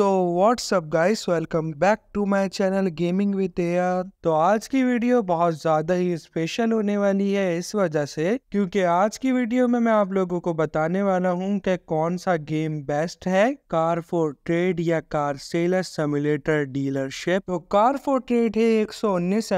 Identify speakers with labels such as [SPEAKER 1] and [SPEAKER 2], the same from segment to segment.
[SPEAKER 1] so what's up guys welcome back to my channel gaming with AR तो आज की video बहुत ज़्यादा ही स्पेशल होने वाली है इस वजह से क्योंकि आज की वीडियो में मैं आप लोगों को बताने वाला हूं कि कौन सा गेम बेस्ट है कार फॉर ट्रेड या कार सेलर सिमुलेटर डीलरशिप तो कार फॉर ट्रेड है एक सौ उन्नीस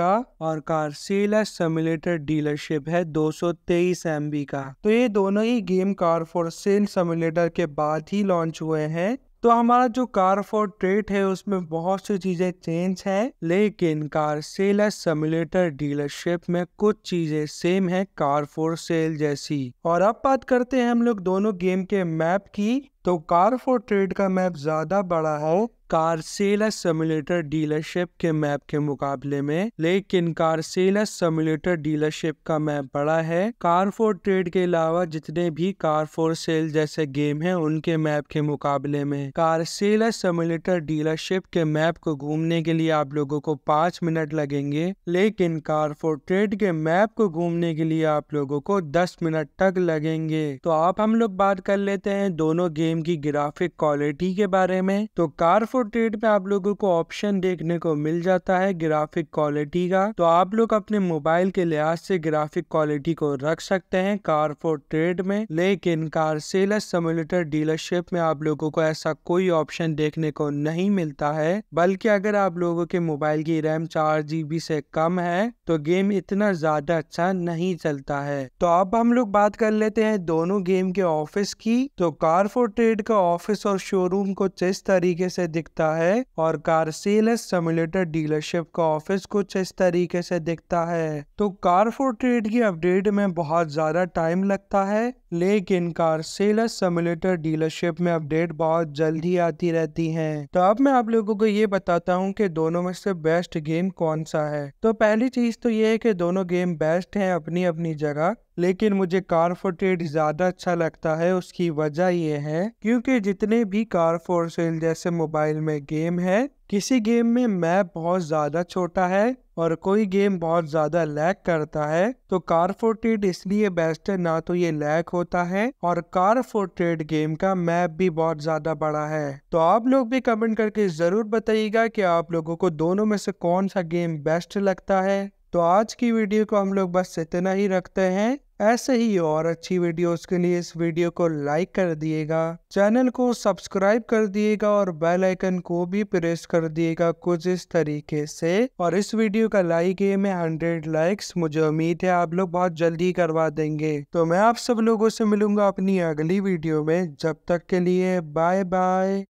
[SPEAKER 1] का और कार सेलर सिमुलेटर डीलरशिप है दो सौ तेईस का तो ये दोनों ही game car for sale simulator के बाद ही लॉन्च हुए हैं तो हमारा जो कार फॉर ट्रेड है उसमें बहुत सी चीजें चेंज है लेकिन कार सेल सिमुलेटर डीलरशिप में कुछ चीजें सेम है कार फॉर सेल जैसी और अब बात करते हैं हम लोग दोनों गेम के मैप की तो कार फॉर ट्रेड का मैप ज़्यादा बड़ा है कार सेलर सिमुलेटर डीलरशिप के मैप के मुकाबले में लेकिन कार सेलर सिमुलेटर डीलरशिप का मैप बड़ा है कार फॉर ट्रेड के अलावा जितने भी कार फॉर सेल जैसे गेम हैं उनके मैप के मुकाबले में कार सेलर सिमुलेटर डीलरशिप के मैप को घूमने के लिए आप लोगों को पांच मिनट लगेंगे लेकिन कार फॉर ट्रेड के मैप को घूमने के लिए आप लोगों को दस मिनट तक लगेंगे तो आप हम लोग बात कर लेते हैं दोनों गेम गेम की ग्राफिक क्वालिटी के बारे में तो कार फॉर ट्रेड में आप लोगों को ऑप्शन देखने को मिल जाता है ग्राफिक क्वालिटी का तो आप लोग अपने मोबाइल के लिहाज से ग्राफिक क्वालिटी को रख सकते हैं कार फॉर ट्रेड में लेकिन कार सेलर सेमुलेटर डीलरशिप में आप लोगों को ऐसा कोई ऑप्शन देखने को नहीं मिलता है बल्कि अगर आप लोगों के मोबाइल की रैम चार जीबी से कम है तो गेम इतना ज्यादा अच्छा नहीं चलता है तो अब हम लोग बात कर लेते हैं दोनों गेम के ऑफिस की तो कार फॉर ट्रेड का ऑफिस और शोरूम कुछ इस तरीके से दिखता है और कार सेलर सिमुलेटर डीलरशिप का ऑफिस कुछ इस तरीके से दिखता है तो कार फॉर ट्रेड की अपडेट में बहुत ज्यादा टाइम लगता है लेकिन कार सेलर सिमुलेटर डीलरशिप में अपडेट बहुत जल्द आती रहती है तो अब मैं आप लोगों को ये बताता हूँ कि दोनों में से बेस्ट गेम कौन सा है तो पहली चीज तो ये है कि दोनों गेम बेस्ट हैं अपनी अपनी जगह लेकिन मुझे कारफोटेड ज़्यादा अच्छा लगता है उसकी वजह यह है क्योंकि जितने भी कार फोर सेल जैसे मोबाइल में गेम है किसी गेम में मैप बहुत ज़्यादा छोटा है और कोई गेम बहुत ज़्यादा लैग करता है तो कार फोर्टेड इसलिए बेस्ट है ना तो ये लैग होता है और कार फोर्टेड गेम का मैप भी बहुत ज़्यादा बड़ा है तो आप लोग भी कमेंट करके ज़रूर बताइएगा कि आप लोगों को दोनों में से कौन सा गेम बेस्ट लगता है तो आज की वीडियो को हम लोग बस इतना ही रखते हैं ऐसे ही और अच्छी वीडियोस के लिए इस वीडियो को लाइक कर दिएगा चैनल को सब्सक्राइब कर दिएगा और बेल आइकन को भी प्रेस कर दिएगा कुछ इस तरीके से और इस वीडियो का लाइक एम में हंड्रेड लाइक्स मुझे उम्मीद है आप लोग बहुत जल्दी करवा देंगे तो मैं आप सब लोगों से मिलूंगा अपनी अगली वीडियो में जब तक के लिए बाय बाय